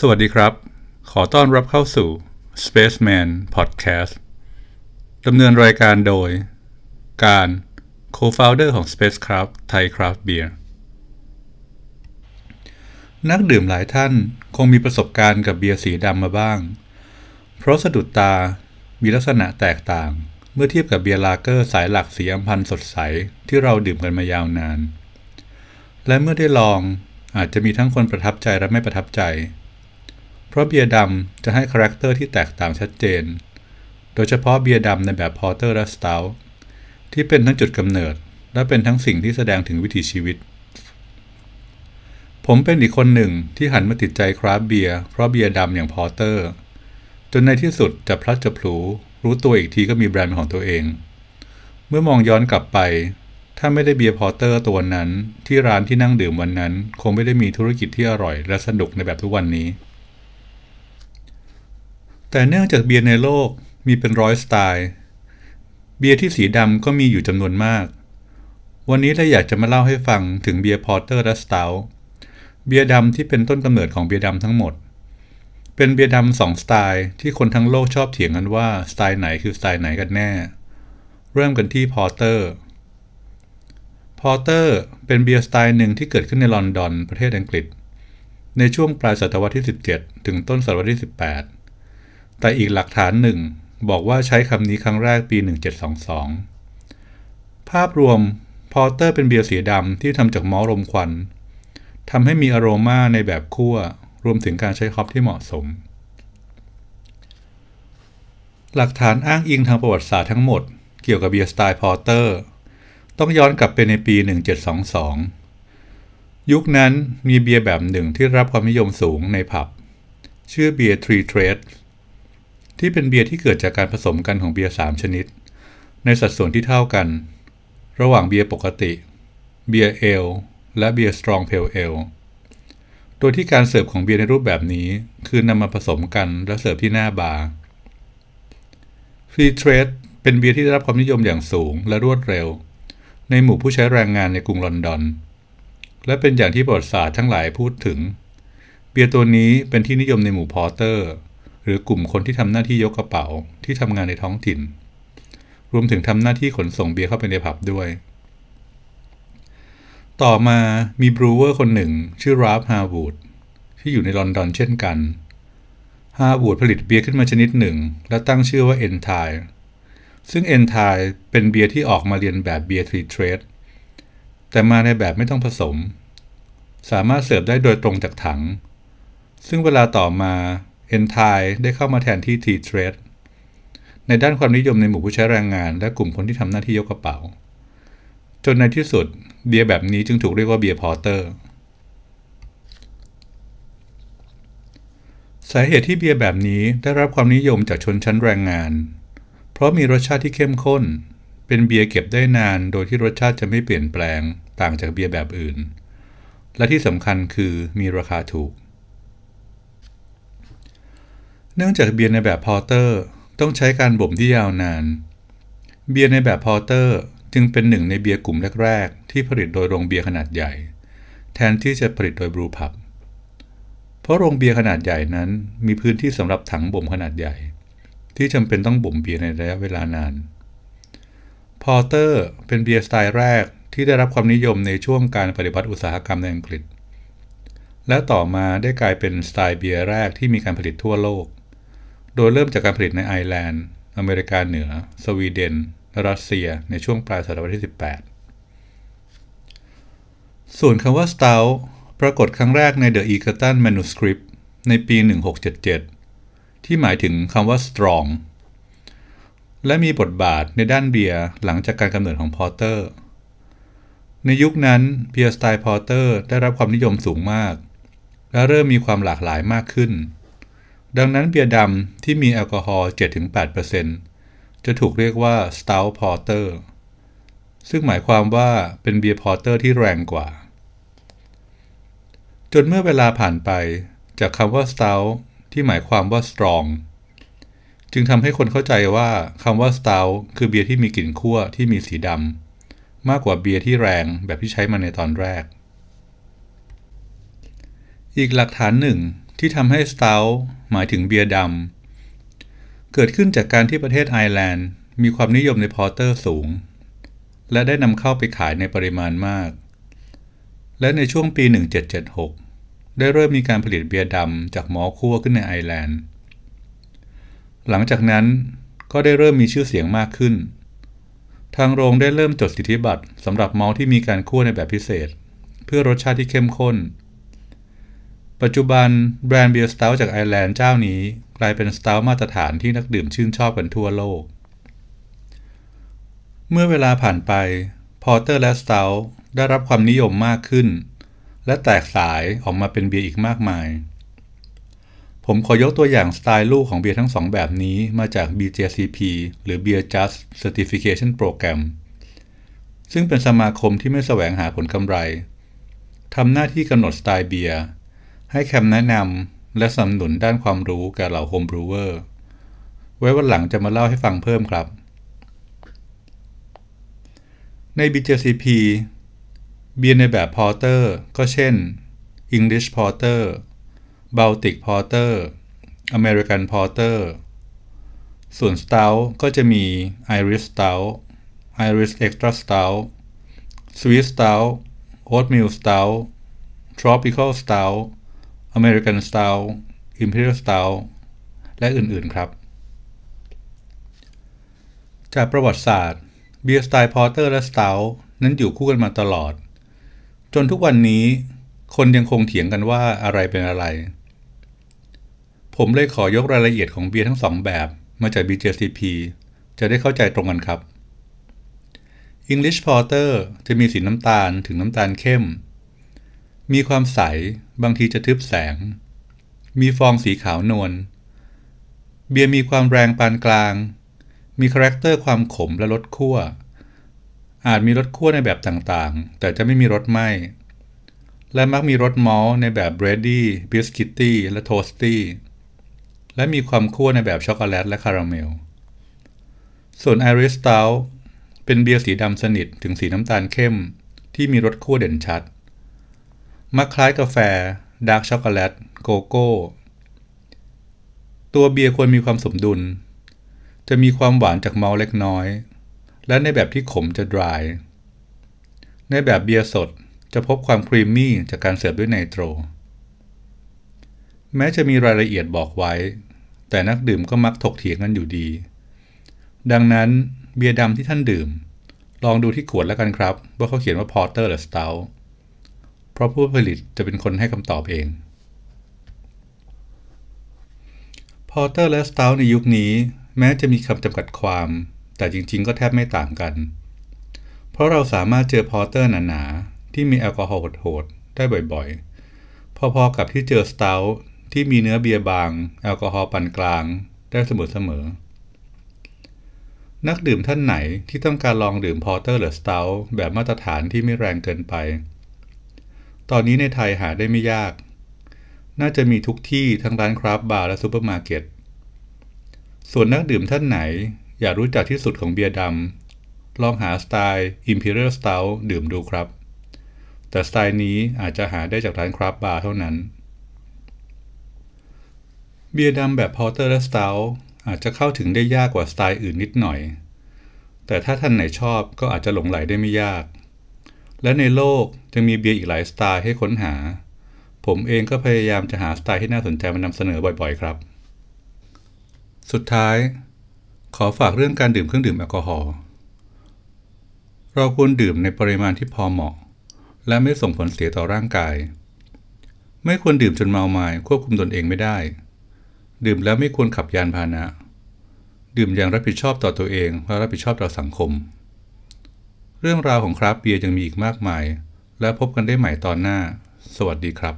สวัสดีครับ ขอต้อนรับเข้าสู่ Spaceman Podcast ดำเนินรายการโดย การ Co-founder ของ Spacecraft Thai Craft Beer นักดื่มหลายท่านคงมีประสบการณ์กับเบียร์สีดำมาบ้าง เพราะสะดุดตา มีลักษณะแตกต่างเมื่อเทียบกับเบียร์ลาเกอร์สายหลักสีอัมพันสดใสที่เราดื่มกันมายาวนาน และเมื่อได้ลองอาจจะมีทั้งคนประทับใจและไม่ประทับใจเพราะเบียร์ดำจะให้คาแรคเตอร์ที่แตกต่างชัดเจน โดยเฉพาะเบียร์ดำในแบบพอเตอร์และสตาลที่เป็นทั้งจุดกำเนิด และเป็นทั้งสิ่งที่แสดงถึงวิถีชีวิต ผมเป็นอีกคนหนึ่งที่หันมาติดใจคราฟเบียร์เพราะเบียร์ดำอย่างพอเตอร์ จนในที่สุดจะพลัดจะพลูรู้ตัวอีกทีก็มีแบรนด์ของตัวเอง เมื่อมองย้อนกลับไป ถ้าไม่ได้เบียร์พอเตอร์ตัวนั้นที่ร้านที่นั่งดื่มวันนั้น คงไม่ได้มีธุรกิจที่อร่อย และสนุกในแบบทุกวันนี้แต่เนื่องจากเบียร์ในโลกมีเป็นร้อยสไตล์ เบียร์ที่สีดำก็มีอยู่จำนวนมาก วันนี้เราอยากจะมาเล่าให้ฟังถึงเบียร์พอร์เตอร์และสตล์เบียร์ดำที่เป็นต้นกำเนิดของเบียร์ดำทั้งหมด เป็นเบียร์ดำสองสไตล์ที่คนทั้งโลกชอบเถียงกันว่าสไตล์ไหนคือสไตล์ไหนกันแน่ เริ่มกันที่พอร์เตอร์ พอร์เตอร์เป็นเบียร์สไตล์หนึ่งที่เกิดขึ้นในลอนดอนประเทศอังกฤษในช่วงปลายศตวรรษที่ 17 ถึงต้นศตวรรษที่ 18แต่อีกหลักฐานหนึ่ง บอกว่าใช้คำนี้ครั้งแรกปี 1722 ภาพรวมพอเตอร์เป็นเบียร์สีดำที่ทำจากมอลมควันทำให้มีอโรมาในแบบคั่วรวมถึงการใช้ฮอปที่เหมาะสม หลักฐานอ้างอิงทางประวัติศาสตร์ทั้งหมดเกี่ยวกับเบียร์สไตล์พอเตอร์ต้องย้อนกลับไปในปี 1722 ยุคนั้นมีเบียร์แบบหนึ่งที่รับความนิยมสูงในผับชื่อเบียร์ทรีเทรดที่เป็นเบียร์ที่เกิดจากการผสมกันของเบียร์3ชนิด ในสัดส่วนที่เท่ากัน ระหว่างเบียร์ปกติ เบียร์เอล และเบียร์สตรองเพลเอลตัวที่การเสิร์ฟของเบียร์ในรูปแบบนี้คือนำมาผสมกันและเสิร์ฟที่หน้าบาร์ฟรีเทรดเป็นเบียร์ที่ได้รับความนิยมอย่างสูงและรวดเร็วในหมู่ผู้ใช้แรงงานในกรุงลอนดอนและเป็นอย่างที่ประวัติศาสตร์ทั้งหลายพูดถึง เบียร์ตัวนี้เป็นที่นิยมในหมู่พอเตอร์หรือกลุ่มคนที่ทำหน้าที่ยกกระเป๋าที่ทำงานในท้องถิ่น รวมถึงทำหน้าที่ขนส่งเบียร์เข้าไปในผับด้วย ต่อมามีบรูเวอร์คนหนึ่ง ชื่อราฟฮาวูดที่อยู่ในลอนดอนเช่นกันฮาวูดผลิตเบียร์ขึ้นมาชนิดหนึ่ง และตั้งชื่อว่าเอนทายซึ่งเอนทายเป็นเบียร์ที่ออกมาเรียนแบบเบียร์ทรีเทรด แต่มาในแบบไม่ต้องผสม สามารถเสิร์ฟได้โดยตรงจากถัง ซึ่งเวลาต่อมา e n t i ายได้เข้ามาแทนที่ T-Trade ในด้านความนิยมในหมู่ผู้ใช้แรงงานและกลุ่มคนที่ทำหน้าที่ยกกระเป๋า จนในที่สุด เบียร์แบบนี้จึงถูกเรียกว่าเบียร์พอเตอร์สาเหตุที่เบียร์แบบนี้ได้รับความนิยมจากชนชั้นแรงงาน เพราะมีรสชาติที่เข้มข้น เป็นเบียร์เก็บได้นานโดยที่รสชาติจะไม่เปลี่ยนแปลงต่างจากเบียร์แบบอื่น และที่สำคัญคือมีราคาถูกเนื่องจากเบียร์ในแบบพอรเตอร์ต้องใช้การบ่มที่ยาวนาน เบียร์ในแบบพอรเตอร์จึงเป็นหนึ่งในเบียร์กลุ่มแรกๆที่ผลิตโดยโรงเบียร์ขนาดใหญ่ แทนที่จะผลิตโดยบรูพับ เพราะโรงเบียร์ขนาดใหญ่นั้นมีพื้นที่สำหรับถังบ่มขนาดใหญ่ ที่จำเป็นต้องบ่มเบียร์ในระยะเวลานาน พอรเตอร์เป็นเบียร์สไตล์แรกที่ได้รับความนิยมในช่วงการปฏิบัติอุตสาหกรรมในอังกฤษ และต่อมาได้กลายเป็นสไตล์เบียร์แรกที่มีการผลิตทั่วโลกโดยเริ่มจากการผลิตในไอร์แลนด์ อเมริกาเหนือ สวีเดนและรัสเซีย ในช่วงปลายศตวรรษที่ 18 ส่วนคำว่า stout ปรากฏครั้งแรกใน The e g e t o n Manuscript ในปี 1677 ที่หมายถึงคำว่า strong และมีบทบาทในด้านเบียร์หลังจากการกำเนิดของพอรเตอร์ในยุคนั้นเบียร์สไตล์พอรเตอร์ได้รับความนิยมสูงมาก และเริ่มมีความหลากหลายมากขึ้นดังนั้นเบียร์ดำที่มีแอลกอฮอล์7-8%จะถูกเรียกว่า stout porter ซึ่งหมายความว่าเป็นเบียร์พอร์เตอร์ที่แรงกว่า จนเมื่อเวลาผ่านไป จากคำว่า stout ที่หมายความว่า strong จึงทำให้คนเข้าใจว่าคำว่า stout คือเบียร์ที่มีกลิ่นขั้วที่มีสีดำมากกว่าเบียร์ที่แรงแบบที่ใช้มาในตอนแรก อีกหลักฐานหนึ่งที่ทำให้สเตลหมายถึงเบียร์ดำเกิดขึ้นจากการที่ประเทศไอร์แลนด์มีความนิยมในพอร์เตอร์สูง และได้นำเข้าไปขายในปริมาณมาก และในช่วงปี 1776 ได้เริ่มมีการผลิตเบียร์ดำจากหมอคั่วขึ้นในไอร์แลนด์ หลังจากนั้นก็ได้เริ่มมีชื่อเสียงมากขึ้น ทางโรงได้เริ่มจดสิทธิบัตรสำหรับมอลที่มีการคั่วในแบบพิเศษ เพื่อรสชาติที่เข้มข้นปัจจุบันแบรนด์เบียร์สเตลจากไอร์แลนด์เจ้านี้ กลายเป็นสเตลมาตรฐานที่นักดื่มชื่นชอบกันทั่วโลก เมื่อเวลาผ่านไป พอร์เตอร์และสเตลได้รับความนิยมมากขึ้น และแตกสายออกมาเป็นเบียร์อีกมากมาย ผมขอยกตัวอย่างสไตล์ลูกของเบียร์ทั้งสองแบบนี้มาจาก BJCP หรือ Beer Just Certification Program ซึ่งเป็นสมาคมที่ไม่แสวงหาผลกำไรทำหน้าที่กำหนดสไตล์เบียร์ให้คำแนะนำและสนับสนุนด้านความรู้แก่เหล่าโฮมบรูเวอร์ ไว้วันหลังจะมาเล่าให้ฟังเพิ่มครับ ใน BJCP เบียร์ในแบบพอร์เตอร์ก็เช่น English Porter Baltic Porter American Porter ส่วน Stout ก็จะมี Irish Stout Irish Extra Stout Swiss Stout Oatmeal Stout Tropical Stout อเมริกันสไตล์อิมพีเรียลสไตล์และอื่นๆครับ จากประวัติศาสตร์เบียร์สไตล์พอร์เตอร์และสไตล์นั้นอยู่คู่กันมาตลอด จนทุกวันนี้คนยังคงเถียงกันว่าอะไรเป็นอะไร ผมเลยขอยกรายละเอียดของเบียร์ทั้งสองแบบ มาจาก BJCP จะได้เข้าใจตรงกันครับ English Porter จะมีสีน้ำตาลถึงน้ำตาลเข้ม มีความใสบางทีจะทึบแสง มีฟองสีขาวนวล เบียร์มีความแรงปานกลาง มีคาแรคเตอร์ความขมและรสคั่ว อาจมีรสคั่วในแบบต่างๆ แต่จะไม่มีรสไหมและมักมีรสมอลในแบบเบรดดี้ บิสกิตตี้ และโทสตี้ และมีความคั่วในแบบช็อกโกแลตและคาราเมล ส่วนไอริสตาลเป็นเบียร์สีดำสนิท ถึงสีน้ำตาลเข้มที่มีรสคั่วเด่นชัดมักคล้ายกาแฟดาร์กช็อกโกแลตโกโก้ตัวเบียร์ควรมีความสมดุล จะมีความหวานจากเมาเล็กน้อย และในแบบที่ขมจะดรายในแบบเบียร์สดจะพบความครีมมี่จากการเสิร์ฟด้วยไนโตร แม้จะมีรายละเอียดบอกไว้ แต่นักดื่มก็มักถกเถียงกันอยู่ดี ดังนั้นเบียร์ดำที่ท่านดื่ม ลองดูที่ขวดแล้วกันครับว่าเขาเขียนว่าพอร์เตอร์หรือสเตลล์เพราะผู้ผลิตจะเป็นคนให้คำตอบเองพอเตอร์และสตาร์ในยุคนี้แม้จะมีคำจำกัดความ แต่จริงๆ ก็แทบไม่ต่างกัน เพราะเราสามารถเจอพอเตอร์หนาๆ ที่มีแอลกอฮอล์โหดๆได้บ่อยๆ พอๆกับที่เจอสตาร์ที่มีเนื้อเบียร์บาง แอลกอฮอล์ปานกลาง ได้เสมอๆนักดื่มท่านไหนที่ต้องการลองดื่มพอเตอร์หรือสเตลแบบมาตรฐานที่ไม่แรงเกินไปตอนนี้ในไทยหาได้ไม่ยาก น่าจะมีทุกที่ทั้งร้านคราฟบาร์และซูเปอร์มาร์เก็ต ส่วนนักดื่มท่านไหน อยากรู้จักที่สุดของเบียร์ดำ ลองหาสไตล์ Imperial Stout ดื่มดูครับ แต่สไตล์นี้อาจจะหาได้จากร้านคราฟบาร์เท่านั้น เบียร์ดำแบบพอร์เตอร์และสไตล์อาจจะเข้าถึงได้ยากกว่าสไตล์อื่นนิดหน่อย แต่ถ้าท่านไหนชอบก็อาจจะหลงไหลได้ไม่ยากและในโลกจะมีเบียร์อีกหลายสไตล์ให้ค้นหา ผมเองก็พยายามจะหาสไตล์ที่น่าสนใจมานำเสนอบ่อยๆครับ สุดท้าย ขอฝากเรื่องการดื่มเครื่องดื่มแอลกอฮอล์เราควรดื่มในปริมาณที่พอเหมาะ และไม่ส่งผลเสียต่อร่างกาย ไม่ควรดื่มจนเมาไมา้ควบคุมตนเองไม่ได้ ดื่มแล้วไม่ควรขับยานพาหนะ ดื่มอย่างรับผิดชอบต่อตัวเองและรับผิดชอบต่อสังคมเรื่องราวของคราฟเบียร์ยังมีอีกมากมาย และพบกันได้ใหม่ตอนหน้า สวัสดีครับ